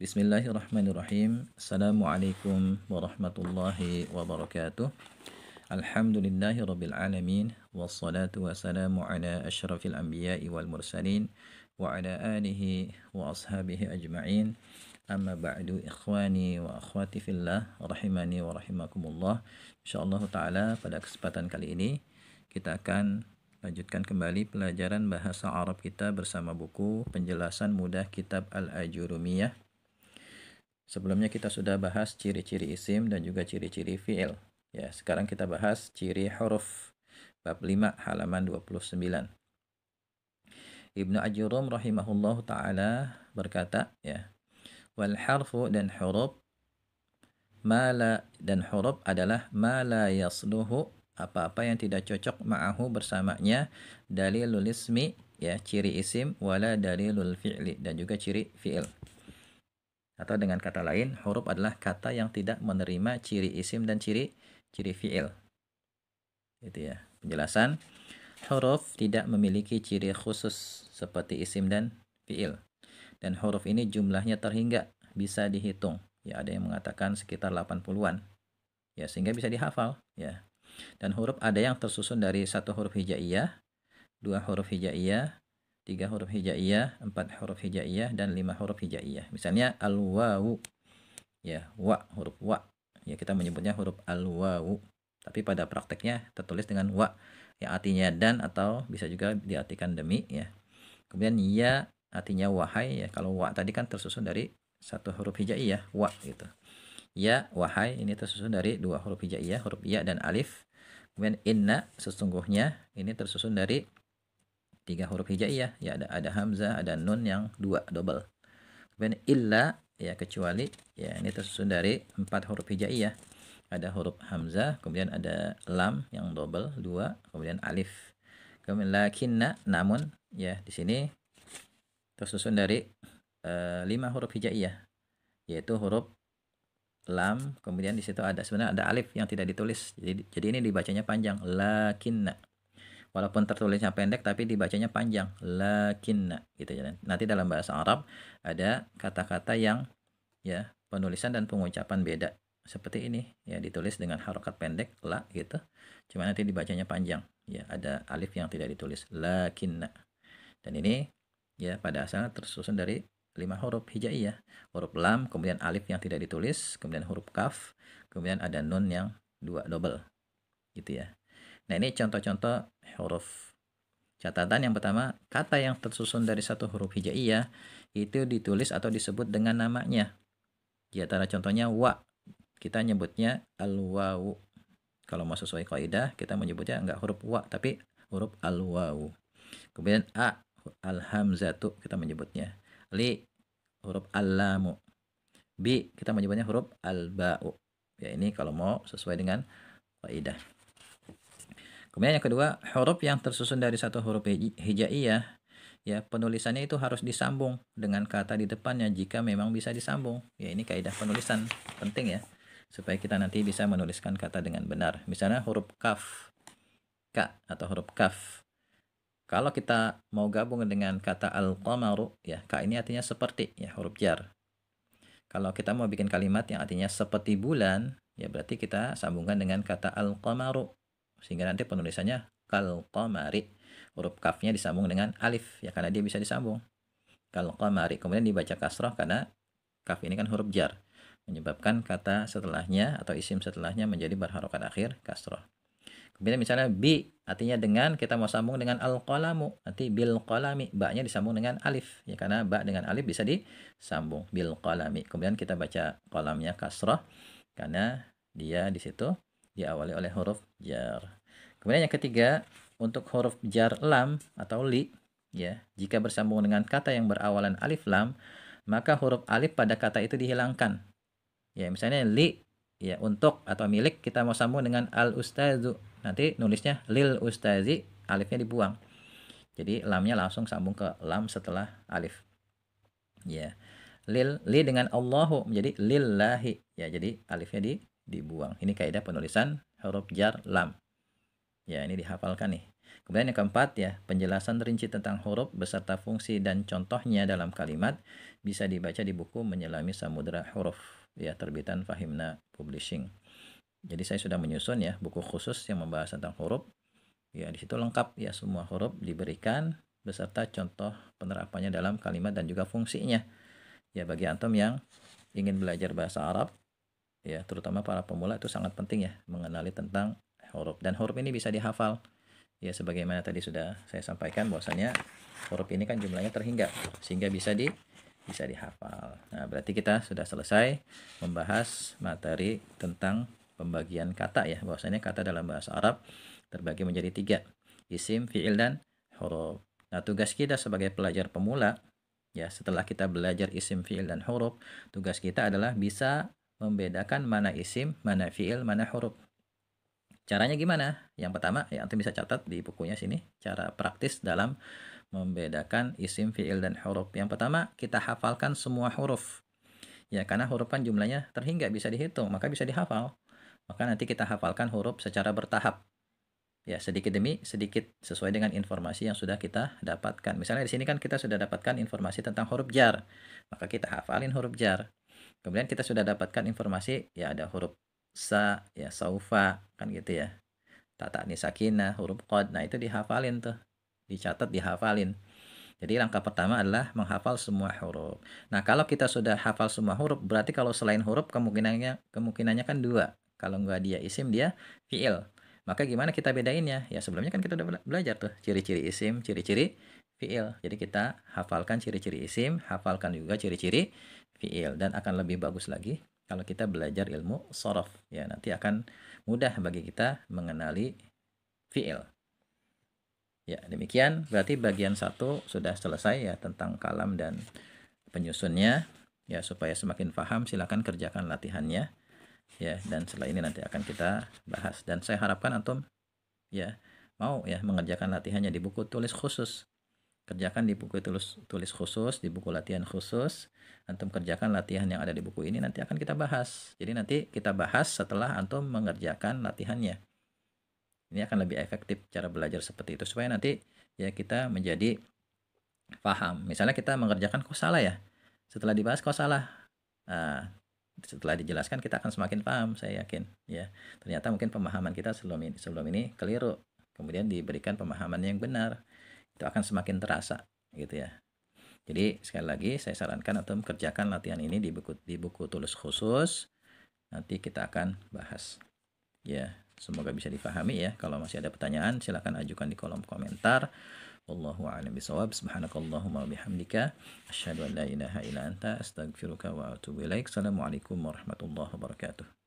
Bismillahirrahmanirrahim. Assalamualaikum warahmatullahi wabarakatuh. Alhamdulillahi rabbil alamin wassalatu wassalamu ala ashrafil anbiya'i wal mursalin wa ala alihi wa ashabihi ajma'in. Amma ba'du ikhwani wa akhwati fillah rahimani wa rahimakumullah. Insyaallah taala pada kesempatan kali ini kita akan lanjutkan kembali pelajaran bahasa Arab kita bersama buku penjelasan mudah kitab Al-Ajurumiyah Sebelumnya kita sudah bahas ciri-ciri isim dan juga ciri-ciri fi'il. Ya, sekarang kita bahas ciri huruf. Bab 5 halaman 29. Ibnu Ajurum rahimahullah taala berkata, ya. Wal harfu dan huruf mala dan huruf adalah mala yasluhu apa-apa yang tidak cocok ma'ahu bersamanya dalilul ismi ya ciri isim wala dalilul fi'li dan juga ciri fi'il. Atau dengan kata lain, huruf adalah kata yang tidak menerima ciri isim dan ciri ciri fiil. Itu ya. Penjelasan, huruf tidak memiliki ciri khusus seperti isim dan fiil. Dan huruf ini jumlahnya terhingga, bisa dihitung. Ya, ada yang mengatakan sekitar 80-an. Ya, sehingga bisa dihafal, ya. Dan huruf ada yang tersusun dari satu huruf hijaiyah, dua huruf hijaiyah, tiga huruf hijaiyah, empat huruf hijaiyah dan lima huruf hijaiyah. Misalnya al wawu. Ya, wa huruf wa. Ya, kita menyebutnya huruf al wawu. Tapi pada prakteknya tertulis dengan wa ya artinya dan atau bisa juga diartikan demi ya. Kemudian ya artinya wahai ya. Kalau wa tadi kan tersusun dari satu huruf hijaiyah, wa gitu. Ya, wahai ini tersusun dari dua huruf hijaiyah, huruf ya dan alif. Kemudian inna sesungguhnya ini tersusun dari tiga huruf hijaiyah ya ada ada hamzah ada nun yang dua double kemudian illa ya kecuali ya ini tersusun dari empat huruf hijaiyah ada huruf hamzah kemudian ada lam yang double dua kemudian alif kemudian lakinna namun ya di sini tersusun dari e, lima huruf hijaiyah yaitu huruf lam kemudian di situ ada sebenarnya ada alif yang tidak ditulis jadi jadi ini dibacanya panjang lakinna walaupun tertulisnya pendek tapi dibacanya panjang lakinna gitu ya nanti dalam bahasa Arab ada kata-kata yang ya penulisan dan pengucapan beda seperti ini ya ditulis dengan harokat pendek la gitu cuma nanti dibacanya panjang ya ada alif yang tidak ditulis lakinna dan ini ya pada asalnya tersusun dari lima huruf hijaiyah huruf lam kemudian alif yang tidak ditulis kemudian huruf kaf kemudian ada nun yang dua double gitu ya Nah ini contoh-contoh huruf. Catatan yang pertama, kata yang tersusun dari satu huruf hijaiyah itu ditulis atau disebut dengan namanya. Di antara contohnya wa. Kita nyebutnya al-wawu. Kalau mau sesuai kaidah, kita menyebutnya enggak huruf wa, tapi huruf al-wawu. Kemudian a, al-hamzatu kita menyebutnya. Li, huruf al-lamu. B, kita menyebutnya huruf al-ba'u. Ya ini kalau mau sesuai dengan kaidah. Kemudian yang kedua, huruf yang tersusun dari satu huruf hijaiyah ya penulisannya itu harus disambung dengan kata di depannya jika memang bisa disambung ya ini kaidah penulisan penting ya supaya kita nanti bisa menuliskan kata dengan benar misalnya huruf kaf ka atau huruf kaf kalau kita mau gabung dengan kata al qamaru ya ka ini artinya seperti ya huruf jar kalau kita mau bikin kalimat yang artinya seperti bulan ya berarti kita sambungkan dengan kata al qamaru sehingga nanti penulisannya kal huruf kafnya disambung dengan alif ya karena dia bisa disambung kal kemudian dibaca kasroh karena kaf ini kan huruf jar menyebabkan kata setelahnya atau isim setelahnya menjadi berharokat akhir kasroh kemudian misalnya bi artinya dengan kita mau sambung dengan al kolamu nanti bil kolami baknya disambung dengan alif ya karena bak dengan alif bisa disambung bil kolami kemudian kita baca kolamnya kasroh karena dia di situ diawali oleh huruf jar. Kemudian yang ketiga, untuk huruf jar lam atau li, ya, jika bersambung dengan kata yang berawalan alif lam, maka huruf alif pada kata itu dihilangkan. Ya, misalnya li ya untuk atau milik kita mau sambung dengan al ustazu. Nanti nulisnya lil ustazi, alifnya dibuang. Jadi lamnya langsung sambung ke lam setelah alif. Ya. Lil li dengan Allahu menjadi lillahi. Ya, jadi alifnya di dibuang. Ini kaidah penulisan huruf jar lam. Ya, ini dihafalkan nih. Kemudian yang keempat ya, penjelasan rinci tentang huruf beserta fungsi dan contohnya dalam kalimat bisa dibaca di buku Menyelami Samudra Huruf ya terbitan Fahimna Publishing. Jadi saya sudah menyusun ya buku khusus yang membahas tentang huruf. Ya, di situ lengkap ya semua huruf diberikan beserta contoh penerapannya dalam kalimat dan juga fungsinya. Ya, bagi antum yang ingin belajar bahasa Arab ya terutama para pemula itu sangat penting ya mengenali tentang huruf dan huruf ini bisa dihafal ya sebagaimana tadi sudah saya sampaikan bahwasanya huruf ini kan jumlahnya terhingga sehingga bisa di bisa dihafal. Nah, berarti kita sudah selesai membahas materi tentang pembagian kata ya. Bahwasanya kata dalam bahasa Arab terbagi menjadi tiga. Isim, fi'il, dan huruf. Nah, tugas kita sebagai pelajar pemula, ya setelah kita belajar isim, fi'il, dan huruf, tugas kita adalah bisa membedakan mana isim, mana fiil, mana huruf. Caranya gimana? Yang pertama, ya antum bisa catat di bukunya sini, cara praktis dalam membedakan isim, fiil, dan huruf. Yang pertama, kita hafalkan semua huruf. Ya, karena huruf kan jumlahnya terhingga bisa dihitung, maka bisa dihafal. Maka nanti kita hafalkan huruf secara bertahap. Ya, sedikit demi sedikit sesuai dengan informasi yang sudah kita dapatkan. Misalnya di sini kan kita sudah dapatkan informasi tentang huruf jar. Maka kita hafalin huruf jar. Kemudian kita sudah dapatkan informasi ya ada huruf sa, ya saufa, kan gitu ya. Tata nisakina, huruf qad. Nah, itu dihafalin tuh. Dicatat dihafalin. Jadi langkah pertama adalah menghafal semua huruf. Nah kalau kita sudah hafal semua huruf, berarti kalau selain huruf kemungkinannya kemungkinannya kan dua. Kalau nggak dia isim dia fiil. Maka gimana kita bedainnya? Ya sebelumnya kan kita udah belajar tuh ciri-ciri isim, ciri-ciri fiil. Jadi kita hafalkan ciri-ciri isim, hafalkan juga ciri-ciri fiil dan akan lebih bagus lagi kalau kita belajar ilmu sorof ya nanti akan mudah bagi kita mengenali fiil. Ya, demikian berarti bagian satu sudah selesai ya tentang kalam dan penyusunnya ya supaya semakin paham silakan kerjakan latihannya ya dan setelah ini nanti akan kita bahas dan saya harapkan antum ya mau ya mengerjakan latihannya di buku tulis khusus kerjakan di buku tulis tulis khusus, di buku latihan khusus. Antum kerjakan latihan yang ada di buku ini nanti akan kita bahas. Jadi nanti kita bahas setelah antum mengerjakan latihannya. Ini akan lebih efektif cara belajar seperti itu supaya nanti ya kita menjadi paham. Misalnya kita mengerjakan kok salah ya. Setelah dibahas kok salah. Nah, setelah dijelaskan kita akan semakin paham saya yakin ya. Ternyata mungkin pemahaman kita sebelum ini sebelum ini keliru. Kemudian diberikan pemahaman yang benar itu akan semakin terasa gitu ya. Jadi sekali lagi saya sarankan atau kerjakan latihan ini di buku di buku tulis khusus. Nanti kita akan bahas. Ya, semoga bisa dipahami ya. Kalau masih ada pertanyaan silahkan ajukan di kolom komentar. Wallahu a'lam bisawab Subhanakallahumma bihamdika asyhadu an la ilaha illa anta astaghfiruka wa atubu ilaik. Assalamualaikum warahmatullahi wabarakatuh.